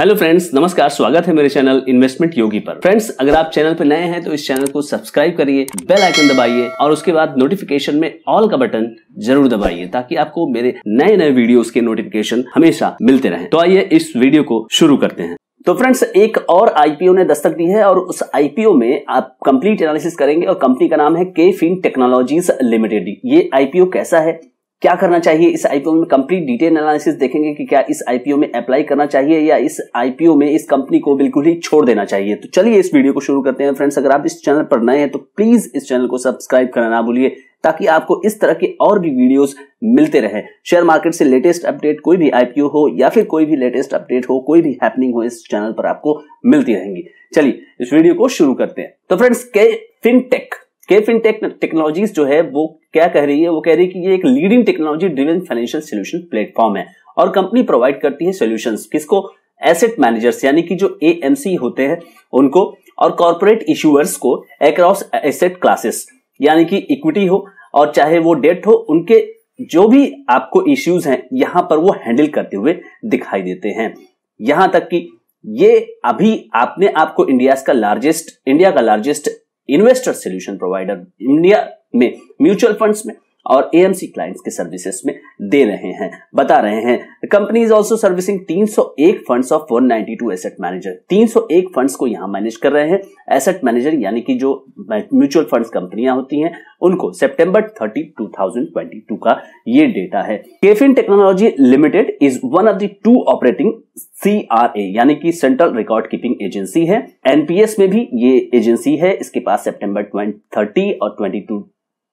hello friends नमस्कार स्वागत है मेरे चैनल इन्वेस्टमेंट योगी पर फ्रेंड्स अगर आप चैनल पर नए हैं तो इस चैनल को सब्सक्राइब करिए बेल आइकन दबाइए और उसके बाद नोटिफिकेशन में ऑल का बटन जरूर दबाइए ताकि आपको मेरे नए नए वीडियोस के नोटिफिकेशन हमेशा मिलते रहे तो आइए इस वीडियो को शुरू करते हैं तो फ्रेंड्स एक और आईपीओ ने दस्तक दी है और उस आईपीओ में आप कंप्लीट एनालिसिस करेंगे और कंपनी का नाम है के फिन टेक्नोलॉजीज लिमिटेड ये आईपीओ कैसा है क्या करना चाहिए इस आईपीओ में कंप्लीट डिटेल एनालिसिस देखेंगे कि क्या इस आईपीओ में अप्लाई करना चाहिए या इस आईपीओ में इस कंपनी को बिल्कुल ही छोड़ देना चाहिए तो चलिए इस वीडियो को शुरू करते हैं फ्रेंड्स अगर आप इस चैनल पर नए हैं तो प्लीज इस चैनल को सब्सक्राइब करना ना भूलिए ताकि आपको इस तरह के और भी वीडियोस मिलते रहे शेयर मार्केट से लेटेस्ट अपडेट कोई भी आईपीओ हो या फिर कोई भी लेटेस्ट अपडेट हो कोई भी हैपनिंग हो इस चैनल पर आपको मिलती रहेंगी चलिए इस वीडियो को शुरू करते हैं तो friends K fintech K fintech technologies जो है वो क्या कह रही है वो कह रही है कि ये एक leading technology driven financial solution platform है और कंपनी प्रोवाइड करती है सोल्यूशन किसको एसेट मैनेजर्स यानी कि जो ए होते हैं उनको और कॉरपोरेट इश्यूअर्स को अक्रॉस एसेट क्लासेस यानी कि इक्विटी हो और चाहे वो डेट हो उनके जो भी आपको इश्यूज हैं यहां पर वो हैंडल करते हुए दिखाई देते हैं यहां तक कि ये अभी आपने आपको इंडिया का लार्जेस्ट इंडिया का largest investor solution provider India में म्यूचुअल फंड्स में और एएमसी क्लाइंट्स के सर्विसेज में दे रहे हैं बता रहे हैं company is also servicing 301 funds of 192 asset manager 301 funds को यहां मैनेज कर रहे हैं एसेट मैनेजर यानी कि जो म्यूचुअल फंड्स कंपनियां होती हैं उनको सितंबर 30 2022 का ये डेटा है KFin technology limited is one of the two operating CRA यानी कि सेंट्रल रिकॉर्ड कीपिंग एजेंसी है एनपीएस में भी ये एजेंसी है इसके पास सितंबर 20 30 और 22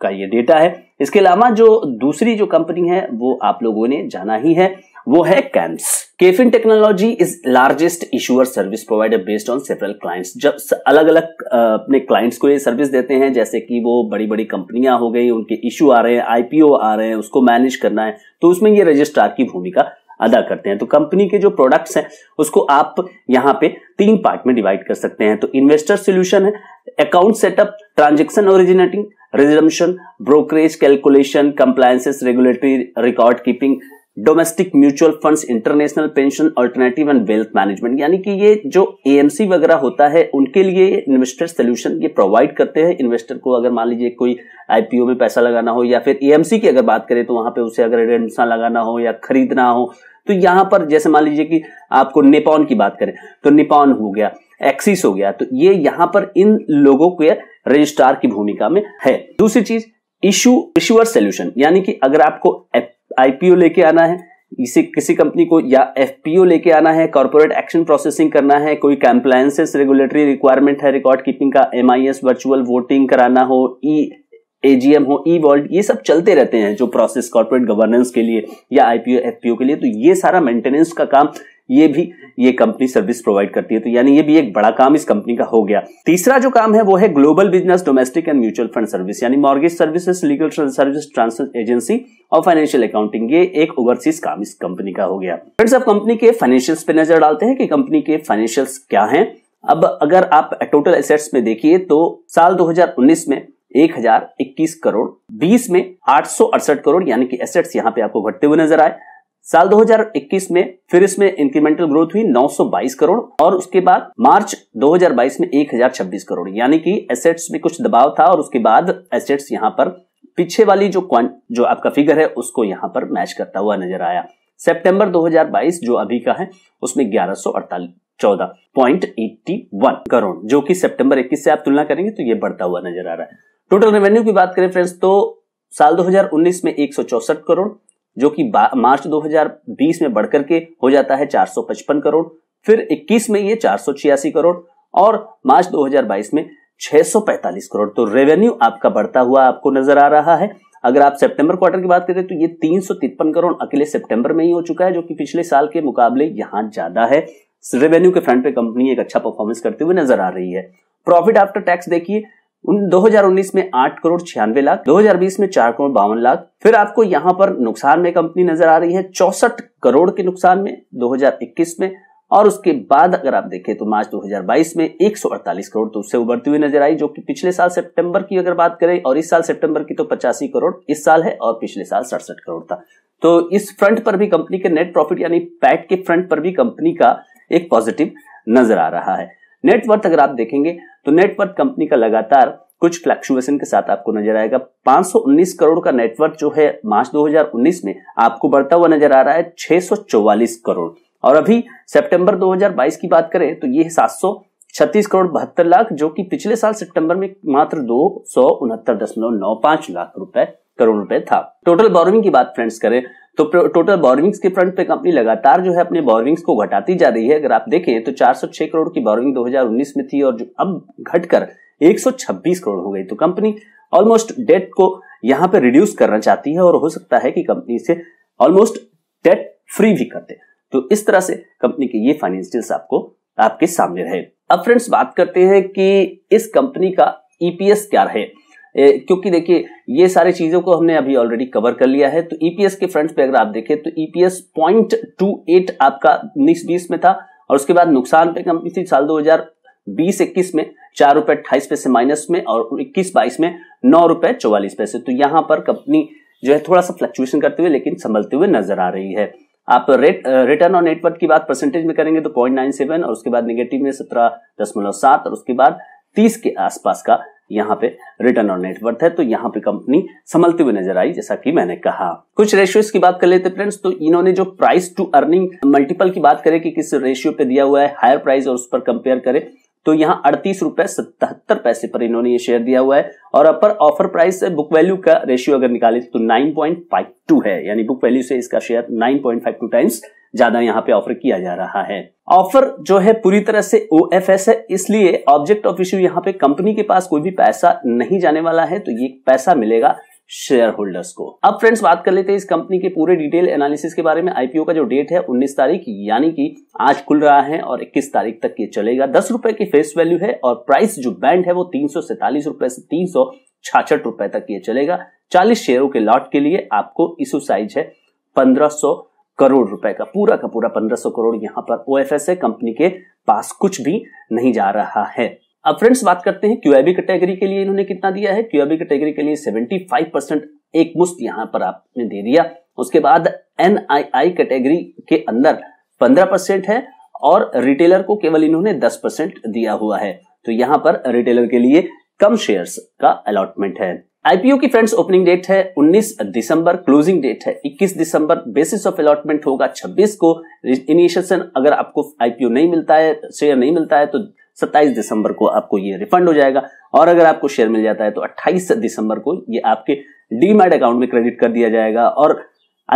का ये डेटा है इसके अलावा जो दूसरी जो कंपनी है वो आप लोगों ने जाना ही है वो है CAMS KFin technology is largest issuer service provider based on several clients जब अलग अलग अपने क्लाइंट्स को ये सर्विस देते हैं जैसे कि वो बड़ी बड़ी कंपनियां हो गई उनके इशू आ रहे हैं आईपीओ आ रहे हैं उसको मैनेज करना है तो उसमें ये रजिस्ट्रार की भूमिका अदा करते हैं तो कंपनी के जो प्रोडक्ट्स हैं उसको आप यहाँ पे तीन पार्ट में डिवाइड कर सकते हैं तो इन्वेस्टर सोल्यूशन है account setup transaction originating redemption brokerage calculation compliances regulatory record keeping domestic mutual funds international pension alternative and wealth management यानी कि ये जो एएमसी वगैरह होता है उनके लिए इन्वेस्टर सोल्यूशन ये प्रोवाइड करते हैं इन्वेस्टर को अगर मान लीजिए कोई आईपीओ में पैसा लगाना हो या फिर एएमसी की अगर बात करें तो वहां पे उसे अगर रिडम्सन लगाना हो या खरीदना हो तो यहां पर जैसे मान लीजिए कि आपको निपॉन की बात करें तो निपॉन हो गया एक्सिस हो गया तो ये यहां पर इन लोगों के रजिस्ट्रार की भूमिका में है दूसरी चीज इशू इशूअर सोल्यूशन यानी कि अगर आपको आईपीओ लेके आना है इसे किसी कंपनी को या एफपीओ लेके आना है कॉर्पोरेट एक्शन प्रोसेसिंग करना है कोई कैंप्लायसेस रेगुलेटरी रिक्वायरमेंट है रिकॉर्ड कीपिंग का एमआईएस वर्चुअल वोटिंग कराना हो ई एजीएम हो ई वॉल्ट ये सब चलते रहते हैं जो प्रोसेस कॉर्पोरेट गवर्नेंस के लिए या आईपीओ एफपीओ के लिए तो ये सारा मेंटेनेंस का काम ये भी ये कंपनी सर्विस प्रोवाइड करती है तो यानी ये भी एक बड़ा काम इस कंपनी का हो गया तीसरा जो काम है वो है global business domestic and mutual fund service यानी mortgage services legal service transfer agency और फाइनेंशियल अकाउंटिंग ये एक ओवरसीज काम इस कंपनी का हो गया फ्रेंड्स अब कंपनी के फाइनेंशियल्स पे नजर डालते हैं कि कंपनी के फाइनेंशियल्स क्या हैं अब अगर आप टोटल एसेट्स में देखिए तो साल 2019 में एक हजार इक्कीस करोड़ बीस में आठ सौ अड़सठ करोड़ यानी कि एसेट्स यहाँ पे आपको घटते हुए नजर आए साल 2021 में फिर इसमें इंक्रीमेंटल ग्रोथ हुई 922 करोड़ और उसके बाद मार्च 2022 में 1026 करोड़ यानी कि एसेट्स में कुछ दबाव था और उसके बाद एसेट्स यहाँ पर पीछे वाली जो जो आपका फिगर है उसको यहाँ पर मैच करता हुआ नजर आया सितंबर 2022 जो अभी का है उसमें ग्यारह चौदह पॉइंट एट्टी वन करोड़ जो कि सितंबर 21 से आप तुलना करेंगे तो ये बढ़ता हुआ नजर आ रहा है टोटल रेवेन्यू की बात करें फ्रेंड्स तो साल 2019 में एक करोड़ जो कि मार्च 2020 में बढ़कर के हो जाता है 455 करोड़ फिर 21 में ये चार करोड़ और मार्च 2022 में 645 करोड़ तो रेवेन्यू आपका बढ़ता हुआ आपको नजर आ रहा है अगर आप सितंबर क्वार्टर की बात करें तो ये तीन करोड़ अकेले सेप्टेम्बर में ही हो चुका है जो कि पिछले साल के मुकाबले यहाँ ज्यादा है रेवेन्यू के फ्रंट पे कंपनी एक अच्छा परफॉर्मेंस करते हुए नजर आ रही है प्रॉफिट आफ्टर टैक्स देखिए 2019 में आठ करोड़ छियानवे लाख 2020 में चार करोड़ बावन लाख फिर आपको यहाँ पर नुकसान में कंपनी नजर आ रही है चौसठ करोड़ के नुकसान में 2021 में और उसके बाद अगर आप देखें तो मार्च 2022 में 148 करोड़ तो उससे उभरती हुई नजर आई जो कि पिछले साल सितंबर की अगर बात करें और इस साल सितंबर की तो पचासी करोड़ इस साल है और पिछले साल सड़सठ करोड़ था तो इस फ्रंट पर भी कंपनी के नेट प्रॉफिट यानी पैट के फ्रंट पर भी कंपनी का एक पॉजिटिव नजर आ रहा है नेटवर्थ अगर आप देखेंगे तो नेटवर्थ कंपनी का लगातार कुछ फ्लैक्चुएशन के साथ आपको नजर आएगा 519 करोड़ का नेटवर्थ जो है मार्च 2019 में आपको बढ़ता हुआ नजर आ रहा है 644 करोड़ और अभी सितंबर 2022 की बात करें तो ये सात सौ छत्तीस करोड़ बहत्तर लाख जो कि पिछले साल सितंबर में मात्र दो सौ उनहत्तर दशमलव नौ पांच लाख रुपए करोड़ रुपए था टोटल बोरिंग की बात फ्रेंड्स करें तो टोटल बोरिंग्स के फ्रंट पे कंपनी लगातार जो है अपने बोरिंग्स को घटाती जा रही है अगर आप देखें तो 406 करोड़ की बोरिंग 2019 में थी और जो अब घटकर 126 करोड़ हो गई तो कंपनी ऑलमोस्ट डेट को यहां पे रिड्यूस करना चाहती है और हो सकता है कि कंपनी इसे ऑलमोस्ट डेट फ्री भी करते तो इस तरह से कंपनी के ये फाइनेंशियल आपको आपके सामने रहे अब फ्रेंड्स बात करते हैं कि इस कंपनी का ईपीएस e क्या रहे क्योंकि देखिए ये सारी चीजों को हमने अभी ऑलरेडी कवर कर लिया है तो ईपीएस e के फ्रंट पे अगर आप देखें तो ईपीएस पॉइंट टू एट आपका उन्नीस बीस में था और उसके बाद नुकसान पे कंपनी थी साल दो हजार बीस इक्कीस में चार रुपए अट्ठाईस पैसे माइनस में और इक्कीस बाईस में नौ रुपए चौवालीस पैसे तो यहां पर कंपनी जो है थोड़ा सा फ्लक्चुएशन करते हुए लेकिन संभलते हुए नजर आ रही है आप रेट रिटर्न ऑन नेटवर्क की बात परसेंटेज में करेंगे तो पॉइंट नाइन सेवन और उसके बाद निगेटिव में सत्रह दशमलव सात और उसके बाद तीस के आसपास का यहाँ पे रिटर्न ऑन नेटवर्थ है तो यहाँ पे कंपनी संभलती हुई नजर आई जैसा कि मैंने कहा कुछ रेशियोज की बात कर लेते फ्रेंड्स तो इन्होंने जो प्राइस टू अर्निंग मल्टीपल की बात करें कि किस रेशियो पे दिया हुआ है हायर प्राइस और उस पर कंपेयर करें तो यहाँ अड़तीस रुपए सतहत्तर पैसे पर इन्होंने ये शेयर दिया हुआ है और अपर ऑफर प्राइस से बुक वैल्यू का रेशियो अगर निकाले तो 9.52 है यानी बुक वैल्यू से इसका शेयर 9.52 टाइम्स ज्यादा यहाँ पे ऑफर किया जा रहा है ऑफर जो है पूरी तरह से ओ है इसलिए ऑब्जेक्ट ऑफ इश्यू यहाँ पे कंपनी के पास कोई भी पैसा नहीं जाने वाला है तो ये पैसा मिलेगा शेयर होल्डर्स को अब फ्रेंड्स बात कर लेते हैं इस कंपनी के पूरे डिटेल एनालिसिस के बारे में आईपीओ का जो डेट है 19 तारीख यानी कि आज खुल रहा है और 21 तारीख तक ये चलेगा दस रुपए की फेस वैल्यू है और प्राइस जो बैंड है वो तीन रुपए से तीन रुपए तक ये चलेगा चालीस शेयरों के लॉट के लिए आपको इशू साइज है पंद्रह करोड़ रुपए का पूरा का पूरा पंद्रह सौ करोड़ यहाँ पर ओ कंपनी के पास कुछ भी नहीं जा रहा है अब फ्रेंड्स बात करते हैं क्यूआईबी कैटेगरी के लिए इन्होंने कितना दिया है क्यूआईबी कैटेगरी के लिए सेवेंटी फाइव परसेंट एक मुफ्त यहां पर आपने दे दिया उसके बाद एन कैटेगरी के अंदर पंद्रह परसेंट है और रिटेलर को केवल इन्होंने दस परसेंट दिया हुआ है तो यहां पर रिटेलर के लिए कम शेयर्स का अलॉटमेंट है आईपीओ की फ्रेंड्स ओपनिंग डेट है 19 दिसंबर क्लोजिंग डेट है 21 दिसंबर बेसिस ऑफ अलॉटमेंट होगा 26 को इनिशिएशन अगर आपको आईपीओ नहीं मिलता है शेयर नहीं मिलता है तो 27 दिसंबर को आपको ये रिफंड हो जाएगा और अगर आपको शेयर मिल जाता है तो 28 दिसंबर को ये आपके डीमैट अकाउंट में क्रेडिट कर दिया जाएगा और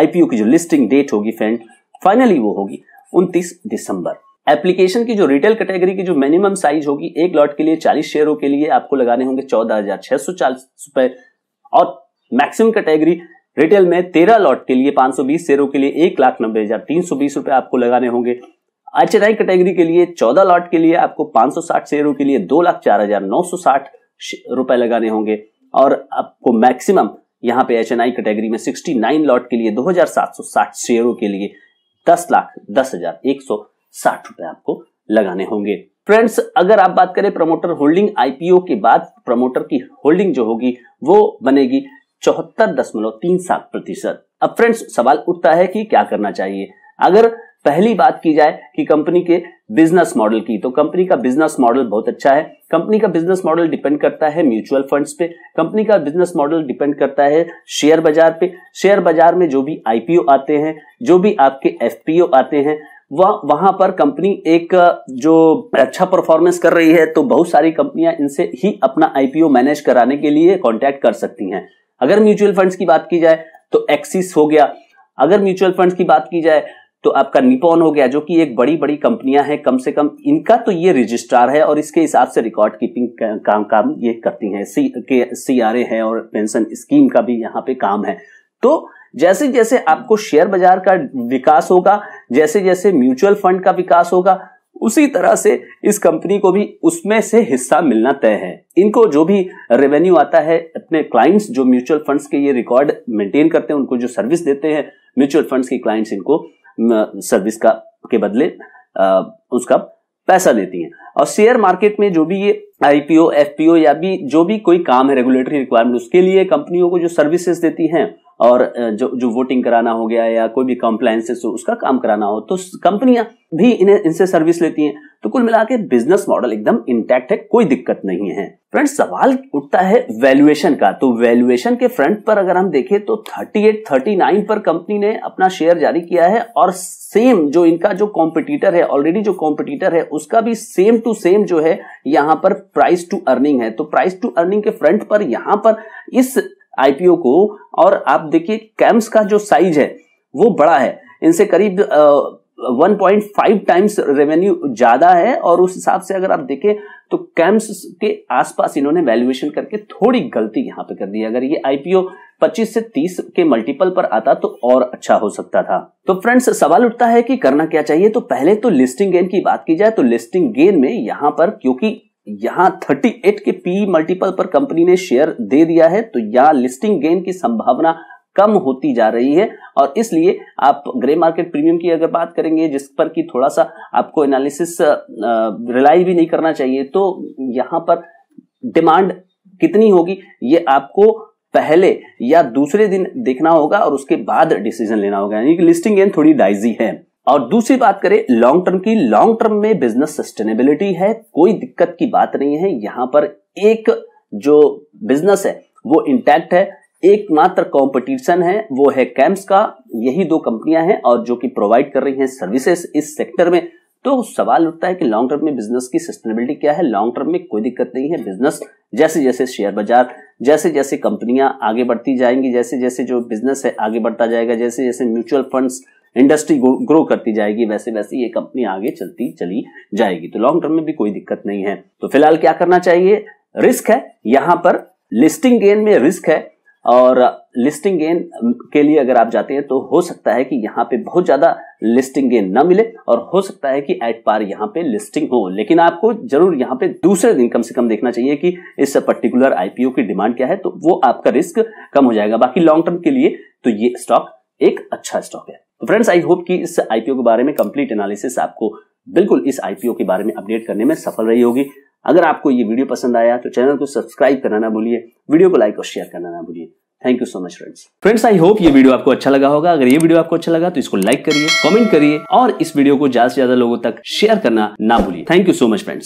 आईपीओ की जो लिस्टिंग डेट होगी फ्रेंड फाइनली वो होगी उनतीस दिसंबर एप्लीकेशन की जो रिटेल कैटेगरी की जो मिनिमम साइज होगी एक लॉट के लिए चालीस शेयरों के लिए आपको लगाने होंगे चौदह हजार छह सौ चालीस रुपए और मैक्सिमम कैटेगरी रिटेल में तेरह लॉट के लिए पांच सौ बीस शेयरों के लिए एक लाख नब्बे हजार तीन सौ बीस रुपए आपको लगाने होंगे एच कैटेगरी के लिए चौदह लॉट के लिए आपको पांच सौ साठ शेयरों के लिए दो लाख चार हजार नौ सौ साठ रुपए लगाने होंगे और आपको मैक्सिमम यहाँ पे एच एन आई कैटेगरी में सिक्सटी नाइन लॉट के लिए दो हजार सात सौ साठ शेयरों के लिए दस लाख दस हजार एक सौ साठ रुपए आपको लगाने होंगे फ्रेंड्स अगर आप बात करें प्रमोटर होल्डिंग आईपीओ के बाद प्रमोटर की होल्डिंग जो होगी वो बनेगी चौहत्तर दशमलव तीन सात प्रतिशत अब फ्रेंड्स सवाल उठता है कि क्या करना चाहिए अगर पहली बात की जाए कि कंपनी के बिजनेस मॉडल की तो कंपनी का बिजनेस मॉडल बहुत अच्छा है कंपनी का बिजनेस मॉडल डिपेंड करता है म्यूचुअल फंड्स पे कंपनी का बिजनेस मॉडल डिपेंड करता है शेयर बाजार पे शेयर बाजार में जो भी आईपीओ आते हैं जो भी आपके एफपीओ आते हैं वह वहां पर कंपनी एक जो अच्छा परफॉर्मेंस कर रही है तो बहुत सारी कंपनियां इनसे ही अपना आईपीओ मैनेज कराने के लिए कॉन्टैक्ट कर सकती हैं अगर म्यूचुअल फंड्स की बात की जाए तो एक्सिस हो गया अगर म्यूचुअल फंड्स की बात की जाए तो आपका निपोन हो गया जो कि एक बड़ी बड़ी कंपनियां हैं कम से कम इनका तो ये रजिस्ट्रार है और इसके हिसाब से रिकॉर्ड कीपिंग काम काम ये करती हैं सी के सी आर ए है और पेंशन स्कीम का भी यहाँ पे काम है तो जैसे जैसे आपको शेयर बाजार का विकास होगा जैसे जैसे म्यूचुअल फंड का विकास होगा उसी तरह से इस कंपनी को भी उसमें से हिस्सा मिलना तय है इनको जो भी रेवेन्यू आता है अपने क्लाइंट्स जो म्यूचुअल फंड्स के ये रिकॉर्ड मेंटेन करते हैं उनको जो सर्विस देते हैं म्यूचुअल फंड्स के क्लाइंट्स इनको सर्विस का के बदले आ, उसका पैसा देती हैं और शेयर मार्केट में जो भी ये आईपीओ एफपीओ या भी जो भी कोई काम है रेगुलेटरी रिक्वायरमेंट उसके लिए कंपनियों को जो सर्विसेज देती हैं और जो जो वोटिंग कराना हो गया या कोई भी कंप्लाइंस हो उसका काम कराना हो तो कंपनियां भी इन्हें इनसे सर्विस लेती हैं तो कुल मिला के बिजनेस मॉडल एकदम इंटैक्ट है कोई दिक्कत नहीं है फ्रेंड सवाल उठता है वैल्यूएशन का तो वैल्यूएशन के फ्रंट पर अगर हम देखें तो 38 39 पर कंपनी ने अपना शेयर जारी किया है और सेम जो इनका जो कॉम्पिटिटर है ऑलरेडी जो कॉम्पिटिटर है उसका भी सेम टू सेम जो है यहां पर प्राइस टू अर्निंग है तो प्राइस टू अर्निंग के फ्रंट पर यहां पर इस आईपीओ को और आप देखिए कैम्स का जो साइज है वो बड़ा है इनसे करीब one point five times revenue ज्यादा है और उस हिसाब से अगर आप देखें तो कैम्स के आसपास इन्होंने वैल्यूएशन करके थोड़ी गलती यहां पे कर दी अगर ये आईपीओ 25 से 30 के मल्टीपल पर आता तो और अच्छा हो सकता था तो फ्रेंड्स सवाल उठता है कि करना क्या चाहिए तो पहले तो लिस्टिंग गेन की बात की जाए तो लिस्टिंग गेन में यहां पर क्योंकि यहां 38 के पी मल्टीपल e पर कंपनी ने शेयर दे दिया है तो यहां लिस्टिंग गेन की संभावना कम होती जा रही है और इसलिए आप ग्रे मार्केट प्रीमियम की अगर बात करेंगे जिस पर कि थोड़ा सा आपको एनालिसिस रिलाई भी नहीं करना चाहिए तो यहां पर डिमांड कितनी होगी ये आपको पहले या दूसरे दिन देखना होगा और उसके बाद डिसीजन लेना होगा यानी कि लिस्टिंग गेन थोड़ी डाइजी है और दूसरी बात करें लॉन्ग टर्म की लॉन्ग टर्म में बिजनेस सस्टेनेबिलिटी है कोई दिक्कत की बात नहीं है यहां पर एक जो बिजनेस है वो इंटैक्ट है एकमात्र कंपटीशन है वो है कैम्स का यही दो कंपनियां हैं और जो कि प्रोवाइड कर रही हैं सर्विसेज इस सेक्टर में तो सवाल उठता है कि लॉन्ग टर्म में बिजनेस की सस्टेनेबिलिटी क्या है लॉन्ग टर्म में कोई दिक्कत नहीं है बिजनेस जैसे जैसे शेयर बाजार जैसे जैसे कंपनियां आगे बढ़ती जाएंगी जैसे जैसे जो बिजनेस है आगे बढ़ता जाएगा जैसे जैसे म्यूचुअल फंड्स इंडस्ट्री ग्रो करती जाएगी वैसे वैसे ये कंपनी आगे चलती चली जाएगी तो लॉन्ग टर्म में भी कोई दिक्कत नहीं है तो फिलहाल क्या करना चाहिए रिस्क है यहां पर लिस्टिंग गेन में रिस्क है और लिस्टिंग गेन के लिए अगर आप जाते हैं तो हो सकता है कि यहाँ पे बहुत ज्यादा लिस्टिंग गेन ना मिले और हो सकता है कि एट पार यहाँ पे लिस्टिंग हो लेकिन आपको जरूर यहाँ पे दूसरे दिन कम से कम देखना चाहिए कि इस पर्टिकुलर आईपीओ की डिमांड क्या है तो वो आपका रिस्क कम हो जाएगा बाकी लॉन्ग टर्म के लिए तो ये स्टॉक एक अच्छा स्टॉक है फ्रेंड्स आई होप कि इस आईपीओ के बारे में कंप्लीट एनालिसिस आपको बिल्कुल इस आईपीओ के बारे में अपडेट करने में सफल रही होगी अगर आपको ये वीडियो पसंद आया तो चैनल को सब्सक्राइब करना ना भूलिए वीडियो को लाइक और शेयर करना ना भूलिए thank you so much friends friends I hope ये वीडियो आपको अच्छा लगा होगा अगर ये वीडियो आपको अच्छा लगा तो इसको लाइक करिए कमेंट करिए और इस वीडियो को ज्यादा से ज्यादा लोगों तक शेयर करना ना भूलिए thank you so much friends